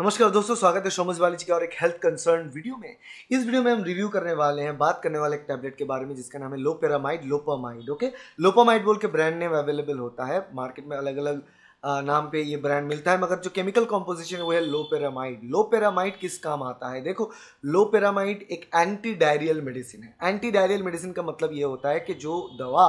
नमस्कार दोस्तों स्वागत है समझ वाली जी का और एक हेल्थ कंसर्न वीडियो में इस वीडियो में हम रिव्यू करने वाले हैं बात करने वाले एक टैबलेट के बारे में जिसका नाम है लोपेरामाइड लोपामाइड ओके लोपामाइड बोल के ब्रांड नेम अवेलेबल होता है मार्केट में अलग अलग नाम पे ये ब्रांड मिलता है मगर जो केमिकल कॉम्पोजिशन है वो है लोपेरामाइड लोपेरामाइड किस काम आता है देखो लोपेरामाइड एक एंटी डायरियल मेडिसिन है एंटी डायरियल मेडिसिन का मतलब ये होता है कि जो दवा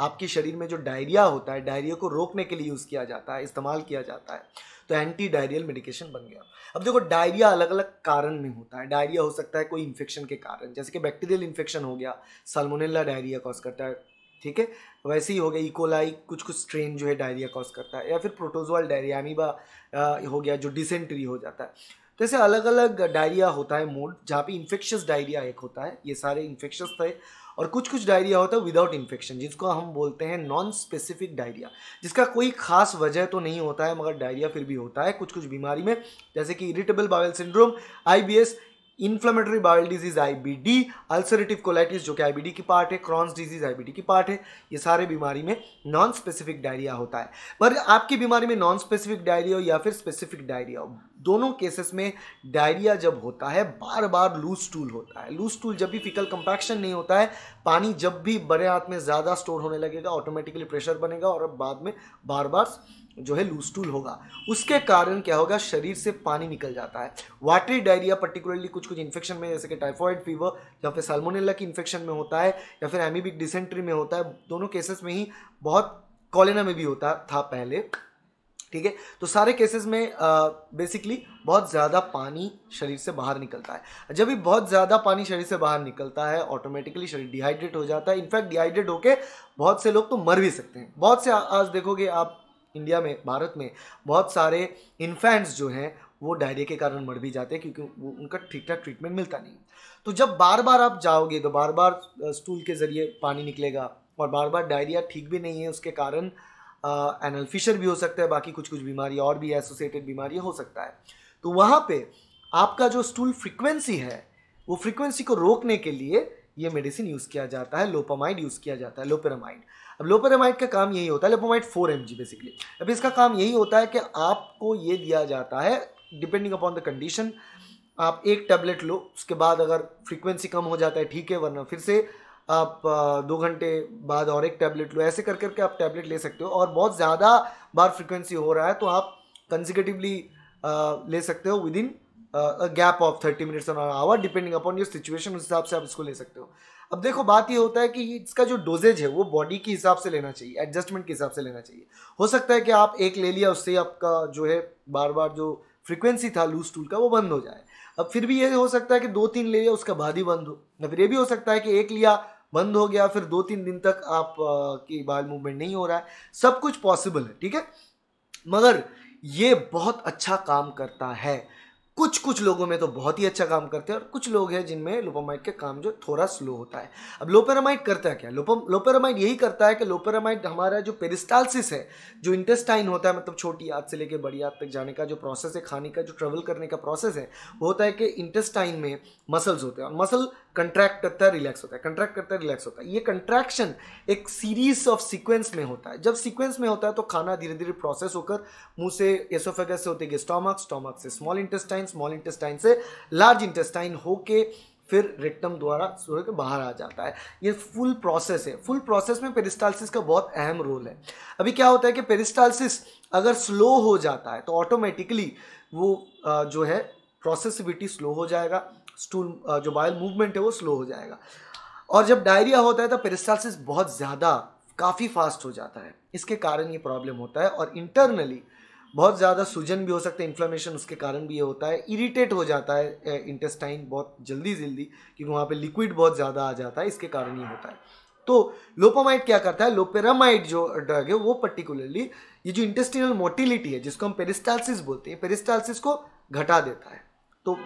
आपके शरीर में जो डायरिया होता है डायरिया को रोकने के लिए यूज़ किया जाता है इस्तेमाल किया जाता है तो एंटी डायरियल मेडिकेशन बन गया अब देखो डायरिया अलग अलग कारण में होता है डायरिया हो सकता है कोई इन्फेक्शन के कारण जैसे कि बैक्टीरियल इन्फेक्शन हो गया साल्मोनेला डायरिया कॉज करता है ठीक है वैसे ही हो गया इकोलाई कुछ कुछ स्ट्रेन जो है डायरिया कॉज करता है या फिर प्रोटोजोअल डायरिया अमीबा हो गया जो डिसेंट्री हो जाता है तो ऐसे अलग अलग डायरिया होता है मोड जहाँ पे इन्फेक्शस डायरिया एक होता है ये सारे इन्फेक्शस थे और कुछ कुछ डायरिया होता है विदाउट इन्फेक्शन जिसको हम बोलते हैं नॉन स्पेसिफिक डायरिया जिसका कोई खास वजह तो नहीं होता है मगर डायरिया फिर भी होता है कुछ कुछ बीमारी में जैसे कि irritable bowel syndrome I inflammatory bowel disease I B D ulcerative colitis जो कि आई बी डी की पार्ट है Crohn's disease I B D की पार्ट है ये सारे बीमारी में नॉन स्पेसिफिक डायरिया होता है पर आपकी बीमारी में नॉन स्पेसिफिक डायरिया हो या फिर स्पेसिफिक डायरिया हो दोनों केसेस में डायरिया जब होता है बार बार लूज टूल होता है लूज टूल जब भी फिकल कंपैक्शन नहीं होता है पानी जब भी बड़े हाथ में ज़्यादा स्टोर होने लगेगा ऑटोमेटिकली प्रेशर बनेगा और अब बाद में बार बार जो है लूज टूल होगा उसके कारण क्या होगा शरीर से पानी निकल जाता है वाटरी डायरिया पर्टिकुलरली कुछ कुछ इन्फेक्शन में जैसे कि टाइफॉइड फीवर या फिर सालमोनेला की इन्फेक्शन में होता है या फिर एमीबिक डिसेंट्री में होता है दोनों केसेस में ही बहुत कॉलेना में भी होता था पहले ठीक है तो सारे केसेस में बेसिकली बहुत ज़्यादा पानी शरीर से बाहर निकलता है जब भी बहुत ज़्यादा पानी शरीर से बाहर निकलता है ऑटोमेटिकली शरीर डिहाइड्रेट हो जाता है इनफैक्ट डिहाइड्रेट होके बहुत से लोग तो मर भी सकते हैं बहुत से आज देखोगे आप इंडिया में भारत में बहुत सारे इन्फेंट्स जो हैं वो डायरिया के कारण मर भी जाते हैं क्योंकि वो उनका ठीक ठाक ट्रीटमेंट मिलता नहीं तो जब बार बार आप जाओगे तो बार बार स्टूल के ज़रिए पानी निकलेगा और बार बार डायरिया ठीक भी नहीं है उसके कारण एनल फिशर भी हो सकता है बाकी कुछ कुछ बीमारी और भी एसोसिएटेड बीमारियाँ हो सकता है तो वहाँ पे आपका जो स्टूल फ्रिक्वेंसी है वो फ्रीक्वेंसी को रोकने के लिए ये मेडिसिन यूज़ किया जाता है लोपामाइड यूज़ किया जाता है लोपेरामाइड अब लोपेरामाइड का काम यही होता है लोपामाइड फोर एम बेसिकली अब इसका काम यही होता है कि आपको ये दिया जाता है डिपेंडिंग अपॉन द कंडीशन आप एक टैबलेट लो उसके बाद अगर फ्रीक्वेंसी कम हो जाता है ठीक है वरना फिर से आप दो घंटे बाद और एक टैबलेट लो ऐसे कर करके आप टैबलेट ले सकते हो और बहुत ज़्यादा बार फ्रिक्वेंसी हो रहा है तो आप कंजिकेटिवली ले सकते हो within gap of thirty minutes an hour depending upon your situation उस हिसाब से आप इसको ले सकते हो अब देखो बात ये होता है कि इसका जो डोजेज है वो बॉडी के हिसाब से लेना चाहिए एडजस्टमेंट के हिसाब से लेना चाहिए हो सकता है कि आप एक ले लिया उससे आपका जो है बार बार जो फ्रिक्वेंसी था लूज टूल का वो बंद हो जाए अब फिर भी ये हो सकता है कि दो तीन ले लिया उसका बाद ही बंद हो या फिर ये भी हो सकता है कि एक लिया बंद हो गया फिर दो तीन दिन तक आप की बाल मूवमेंट नहीं हो रहा है सब कुछ पॉसिबल है ठीक है मगर ये बहुत अच्छा काम करता है कुछ कुछ लोगों में तो बहुत ही अच्छा काम करते हैं और कुछ लोग हैं जिनमें लोपामाइड के काम जो थोड़ा स्लो होता है अब लोपेरामाइड करता है क्या लोपम लोपेरामाइड यही करता है कि लोपेरामाइड हमारा जो पेरिस्टालसिस है जो इंटेस्टाइन होता है मतलब छोटी आंत से लेकर बड़ी आंत तक जाने का जो प्रोसेस है खाने का जो ट्रेवल करने का प्रोसेस है वो होता है कि इंटेस्टाइन में मसल्स होते हैं और मसल कंट्रैक्ट करता है रिलैक्स होता है कंट्रैक्ट करता है रिलैक्स होता है ये कंट्रैक्शन एक सीरीज ऑफ सीक्वेंस में होता है जब सीक्वेंस में होता है तो खाना धीरे धीरे प्रोसेस होकर मुंह से एसोफेगस से होते गए स्टॉमक स्टॉमक से स्मॉल इंटेस्टाइन स्मॉल इंटेस्टाइन से लार्ज इंटेस्टाइन होके फिर रेक्टम द्वारा सूर्य के बाहर आ जाता है ये फुल प्रोसेस है फुल प्रोसेस में पेरिस्टालसिस का बहुत अहम रोल है अभी क्या होता है कि पेरिस्टालसिस अगर स्लो हो जाता है तो ऑटोमेटिकली वो जो है प्रोसेसिविटी स्लो हो जाएगा स्टूल uh, जो बायल मूवमेंट है वो स्लो हो जाएगा और जब डायरिया होता है तो पेरिस्टालसिस बहुत ज़्यादा काफ़ी फास्ट हो जाता है इसके कारण ये प्रॉब्लम होता है और इंटरनली बहुत ज़्यादा सूजन भी हो सकता है इन्फ्लामेशन उसके कारण भी ये होता है इरिटेट हो जाता है इंटेस्टाइन uh, बहुत जल्दी जल्दी क्योंकि वहाँ पे लिक्विड बहुत ज़्यादा आ जाता है इसके कारण ये होता है तो लोपामाइड क्या करता है लोपेरामाइड जो ड्रग है वो पर्टिकुलरली ये जो इंटेस्टिनल मोटिलिटी है जिसको हम पेरिस्टालसिस बोलते हैं पेरिस्टालसिस को घटा देता है तो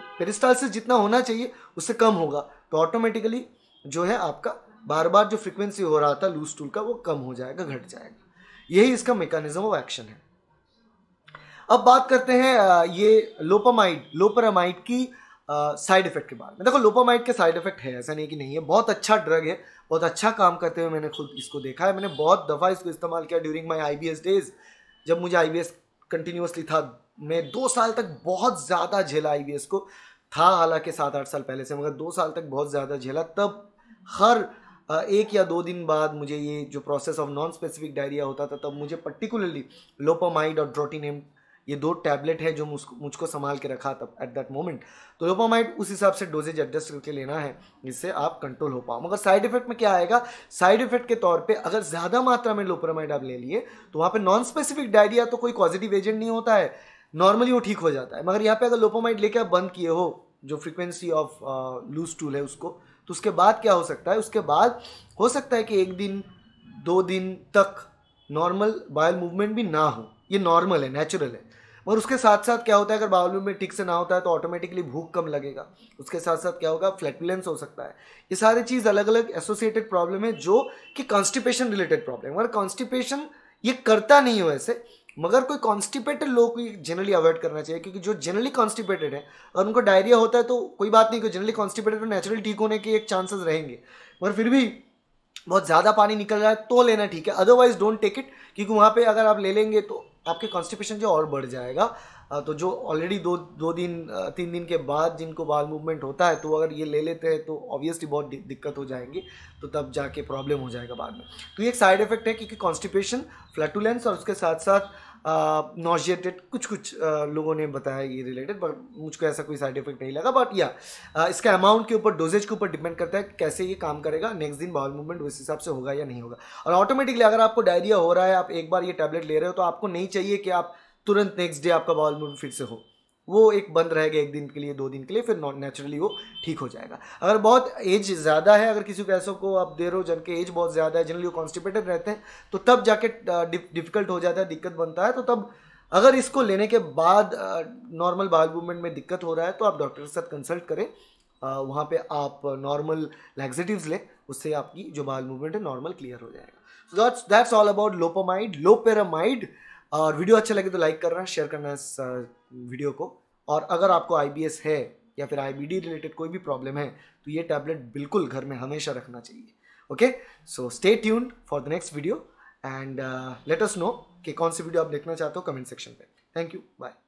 से जितना होना चाहिए उससे कम होगा तो ऑटोमेटिकली जो है आपका बार बार जो फ्रिक्वेंसी हो रहा था लूज टूल का वो कम हो जाएगा घट जाएगा यही इसका मेकानिज्म ऑफ एक्शन है अब बात करते हैं ये लोपामाइड लोपरामाइड की साइड इफेक्ट के बारे में देखो लोपामाइड के साइड इफेक्ट है ऐसा नहीं कि नहीं है बहुत अच्छा ड्रग है बहुत अच्छा काम करते हुए मैंने खुद इसको देखा है मैंने बहुत दफ़ा इसको इस्तेमाल किया ड्यूरिंग माई आई डेज जब मुझे आई कंटिन्यूसली था में दो साल तक बहुत ज़्यादा झेला आई को था हालांकि सात आठ साल पहले से मगर दो साल तक बहुत ज़्यादा झेला तब हर एक या दो दिन बाद मुझे ये जो process of non specific diarrhoea होता था तब मुझे पर्टिकुलरली लोपामाइड और ड्रोटीनेम ये दो टैबलेट है जो मुझको मुझको संभाल के रखा तब एट दैट मोमेंट तो लोपामाइड उस हिसाब से डोजेज एडजस्ट करके लेना है जिससे आप कंट्रोल हो पाओ मगर साइड इफेक्ट में क्या आएगा साइड इफेक्ट के तौर पे अगर ज़्यादा मात्रा में लोपामाइड आप ले लिए तो वहाँ पे नॉन स्पेसिफिक डायरिया तो कोई पॉजिटिव एजेंट नहीं होता है नॉर्मली वो ठीक हो जाता है मगर यहाँ पे अगर लोपोमाइट लेके आप बंद किए हो जो फ्रिक्वेंसी ऑफ लूज टूल है उसको तो उसके बाद क्या हो सकता है उसके बाद हो सकता है कि एक दिन दो दिन तक नॉर्मल बायल मूवमेंट भी ना हो ये नॉर्मल है नेचुरल है मगर उसके साथ साथ क्या होता है अगर बाउल मूवमेंट ठीक से ना होता है तो ऑटोमेटिकली भूख कम लगेगा उसके साथ साथ क्या होगा फ्लैटुलेंस हो सकता है ये सारी चीज़ अलग अलग एसोसिएटेड प्रॉब्लम है जो कि कॉन्स्टिपेशन रिलेटेड प्रॉब्लम है मगर कॉन्स्टिपेशन ये करता नहीं हो ऐसे मगर कोई कॉन्स्टिपेटेड लोग को जनरली अवॉइड करना चाहिए क्योंकि जो जनरली कॉन्स्टिपेटेड है अगर उनको डायरिया होता है तो कोई बात नहीं कोई जनरली कॉन्स्टिपेटेड तो नेचुरल ठीक होने के एक चांसेस रहेंगे मगर फिर भी बहुत ज़्यादा पानी निकल रहा है तो लेना ठीक है अदरवाइज डोंट टेक इट क्योंकि वहाँ पे अगर आप ले लेंगे तो आपके कॉन्स्टिपेशन जो और बढ़ जाएगा तो जो ऑलरेडी दो दो दिन तीन दिन के बाद जिनको बाल मूवमेंट होता है तो अगर ये ले लेते हैं तो ऑब्वियसली बहुत दिक्कत हो जाएंगी तो तब जाके प्रॉब्लम हो जाएगा बाद में तो ये एक साइड इफेक्ट है क्योंकि कॉन्स्टिपेशन फ्लैटुलेंस और उसके साथ साथ नॉजिएटेड कुछ कुछ लोगों ने बताया ये रिलेटेड बट मुझको ऐसा कोई साइड इफेक्ट नहीं लगा बट या इसका अमाउंट के ऊपर डोजेज के ऊपर डिपेंड करता है कैसे ये काम करेगा नेक्स्ट दिन बाउल मूवमेंट उस हिसाब से होगा या नहीं होगा और ऑटोमेटिकली अगर आपको डायरिया हो रहा है आप एक बार ये टैबलेट ले रहे हो तो आपको नहीं चाहिए कि आप तुरंत नेक्स्ट डे आपका बाउल मूवमेंट फिर से हो वो एक बंद रहेगा एक दिन के लिए दो दिन के लिए फिर नेचुरली वो ठीक हो जाएगा अगर बहुत एज ज़्यादा है अगर किसी पैसों को आप दे रहे हो जिनके एज बहुत ज़्यादा है जनरली वो कॉन्स्टिपेटेड रहते हैं तो तब जाके डिफिकल्ट हो जाता है दिक्कत बनता है तो तब अगर इसको लेने के बाद नॉर्मल बाल मूवमेंट में दिक्कत हो रहा है तो आप डॉक्टर के साथ कंसल्ट करें वहाँ पर आप नॉर्मल लैग्जिटिव लें उससे आपकी जो बाल मूवमेंट है नॉर्मल क्लियर हो जाएगा so that's that's all about लोपोमाइड लोपेरामाइड और वीडियो अच्छा लगे तो लाइक करना शेयर करना इस वीडियो को और अगर आपको आई है या फिर आई रिलेटेड कोई भी प्रॉब्लम है तो ये टैबलेट बिल्कुल घर में हमेशा रखना चाहिए okay so stay tuned for the next video and let us know कि कौन सी वीडियो आप देखना चाहते हो कमेंट सेक्शन पे थैंक यू बाय